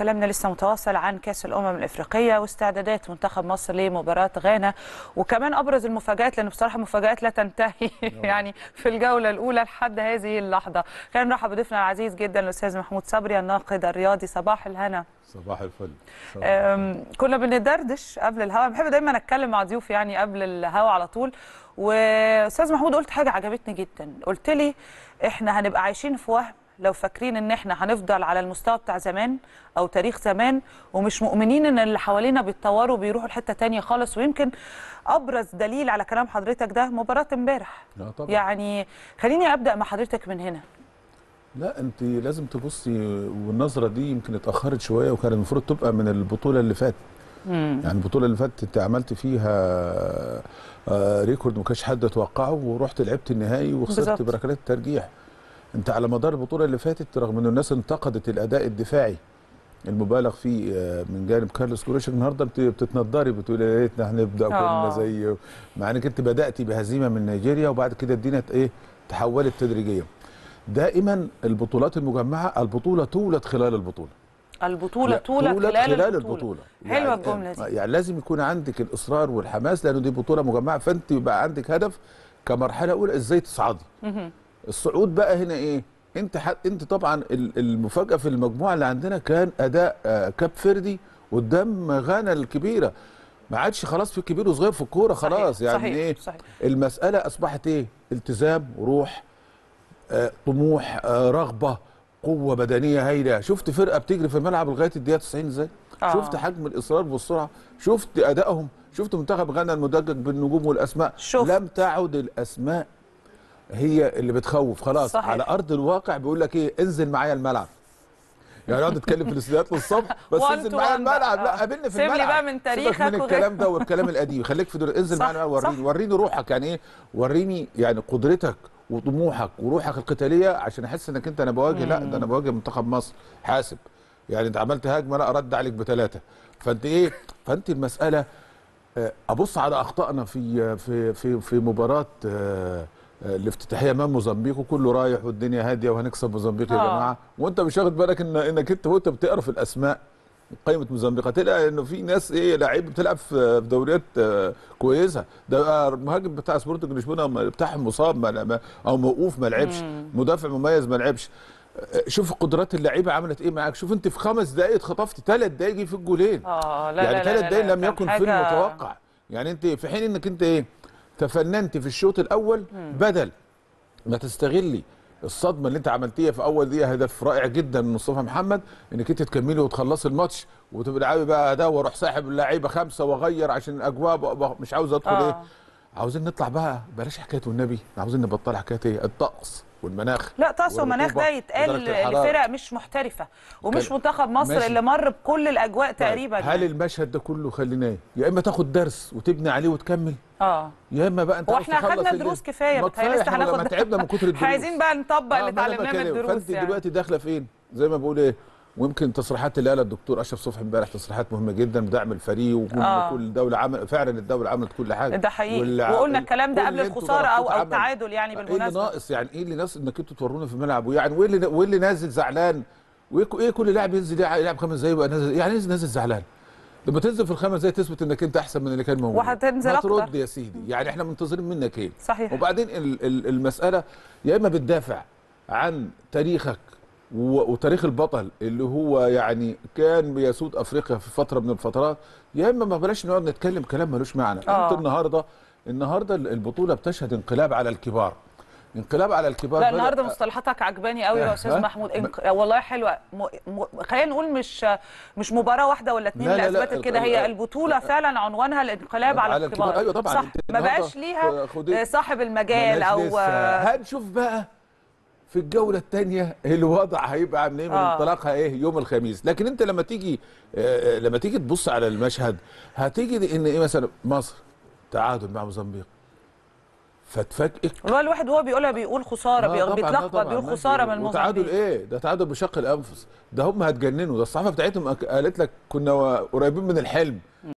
كلامنا لسه متواصل عن كاس الامم الافريقيه واستعدادات منتخب مصر لمباراه غانا وكمان ابرز المفاجات لان بصراحه مفاجات لا تنتهي يعني في الجوله الاولى لحد هذه اللحظه خلينا نرحب بضيفنا العزيز جدا الاستاذ محمود صبري الناقد الرياضي صباح الهنا صباح الفل كنا بندردش قبل الهوا بحب دايما اتكلم مع ضيوفي يعني قبل الهوا على طول واستاذ محمود قلت حاجه عجبتني جدا قلت لي احنا هنبقى عايشين في وهم لو فاكرين ان احنا هنفضل على المستوى بتاع زمان او تاريخ زمان ومش مؤمنين ان اللي حوالينا بيتطوروا وبيروحوا لحته تانية خالص ويمكن ابرز دليل على كلام حضرتك ده مباراه امبارح يعني خليني ابدا مع حضرتك من هنا لا انت لازم تبصي والنظره دي يمكن اتاخرت شويه وكان المفروض تبقى من البطوله اللي فاتت يعني البطوله اللي فاتت انت عملت فيها آه، آه، ريكورد ما كانش حد يتوقعه ورحت لعبت النهائي وخسرت بركلات الترجيح انت على مدار البطوله اللي فاتت رغم ان الناس انتقدت الاداء الدفاعي المبالغ فيه آه، من جانب كارلوس كوريشك النهارده بتتنضري بتقول يا ريتنا هنبدا كنا آه. زي مع انك انت بداتي بهزيمه من نيجيريا وبعد كده الدنيا ايه تحولت تدريجيا دائما البطولات المجمعه البطوله تولد خلال البطوله البطوله تولد خلال, خلال البطوله, البطولة. حلوه يعني الجمله دي يعني لازم يكون عندك الاصرار والحماس لانه دي بطوله مجمعه فانت يبقى عندك هدف كمرحله اولى ازاي تصعدي الصعود بقى هنا ايه انت حد انت طبعا المفاجاه في المجموعه اللي عندنا كان اداء آه، كاب فردي قدام غانا الكبيره ما عادش خلاص في كبير وصغير في الكوره خلاص صحيح. يعني صحيح. ايه صحيح. المساله اصبحت ايه التزام روح آه، طموح آه، رغبه قوه بدنيه هايله شفت فرقه بتجري في الملعب لغايه الدقيقه 90 ازاي آه. شفت حجم الاصرار والسرعه شفت ادائهم شفت منتخب غانا المدجج بالنجوم والاسماء شفت. لم تعد الاسماء هي اللي بتخوف خلاص صحيح. على ارض الواقع بيقول لك ايه انزل معايا الملعب يعني اقعد اتكلم في الاستديوهات للصبح بس انزل معايا الملعب لا آه. قابلني في الملعب سيب لي بقى من تاريخك من الكلام ده والكلام القديم خليك في دور انزل معايا وريني وريني روحك يعني ايه وريني يعني قدرتك وطموحك وروحك القتاليه عشان احس انك انت انا بواجه لا ده انا بواجه منتخب مصر حاسب يعني انت عملت هجمه لا ارد عليك بثلاثه فانت ايه فانت المساله آه، ابص على اخطائنا في آه، في في في مباراه الافتتاحيه امام موزمبيق وكله رايح والدنيا هاديه وهنكسب موزمبيق يا آه. جماعه وانت مش واخد بالك ان انك انت وانت بتقرا في الاسماء قائمه موزمبيق هتلاقي انه في ناس ايه لعيب بتلعب في دوريات آه، كويسه ده المهاجم بتاع سبورتنج لشبونه بتاعهم مصاب ما او موقوف ما لعبش مدافع مميز ما لعبش آه، شوف قدرات اللعيبه عملت ايه معاك شوف انت في خمس دقائق اتخطفت ثلاث دقائق في الجولين اه لا يعني ثلاث دقائق لم يكن في المتوقع يعني انت في حين انك انت ايه تفننت في الشوط الاول بدل ما تستغلي الصدمه اللي انت عملتيها في اول دقيقه هدف رائع جدا من مصطفى محمد انك انت تكملي وتخلصي الماتش وتبقى بقى ده واروح ساحب اللعيبه خمسه واغير عشان الاجواء مش عاوز ادخل إيه؟ آه. ايه عاوزين نطلع بقى بلاش حكايه والنبي عاوزين نبطل حكايه ايه الطقس والمناخ لا طقس ومناخ ده يتقال لفرق مش محترفه ومش منتخب مصر ماشي. اللي مر بكل الاجواء طيب، تقريبا يعني. هل المشهد ده كله خليناه إيه؟ يا اما تاخد درس وتبني عليه وتكمل اه يا اما بقى انت واحنا خدنا دروس كفايه بتهيألي لسه هناخد ما تعبنا من كتر الدروس عايزين بقى نطبق آه اللي اتعلمناه من الدروس فانت يعني. دلوقتي داخله فين زي ما بقول ايه ويمكن تصريحات اللي قالها الدكتور اشرف صبحي امبارح تصريحات مهمه جدا بدعم الفريق وكل آه. كل دوله عمل فعلا الدوله عملت كل حاجه ده حقيقي وقلنا الكلام ده قبل الخساره او او التعادل يعني بالمناسبه ايه اللي ناقص يعني ايه اللي ناقص انك انتوا تورونا في الملعب ويعني وايه اللي وايه اللي نازل زعلان وايه إيه كل لاعب ينزل يلعب خمس دقايق يبقى نازل يعني إيه نازل زعلان لما تنزل في الخمس دقايق تثبت انك انت احسن من اللي كان موجود وهتنزل اكتر هترد يا سيدي يعني احنا منتظرين منك ايه صحيح وبعدين المساله يا اما بتدافع عن تاريخك وتاريخ البطل اللي هو يعني كان بيسود افريقيا في فتره من الفترات يا اما ما بلاش نقعد نتكلم كلام ملوش معنى آه. انت النهارده النهارده البطوله بتشهد انقلاب على الكبار انقلاب على الكبار لا النهارده مصطلحاتك عجباني قوي يا أه. استاذ أه. محمود انق... والله حلوه م... م... خلينا نقول مش مش مباراه واحده ولا اثنين اللي اثبتت كده هي البطوله لا. أه. فعلا عنوانها الانقلاب على, على الكبار. الكبار ايوه طبعا صح ما بقاش ليها صاحب المجال او هنشوف بقى في الجوله الثانيه الوضع هيبقى عامل ايه من آه. انطلاقها ايه يوم الخميس لكن انت لما تيجي آه, آه، لما تيجي تبص على المشهد هتيجي ان ايه مثلا مصر تعادل مع موزمبيق فتفاجئك والله الواحد وهو بيقولها بيقول خساره بيتلخبط بيقول خساره من الموزمبيق تعادل ايه ده تعادل بشق الانفس ده هم هتجننوا ده الصحافه بتاعتهم قالت لك كنا قريبين من الحلم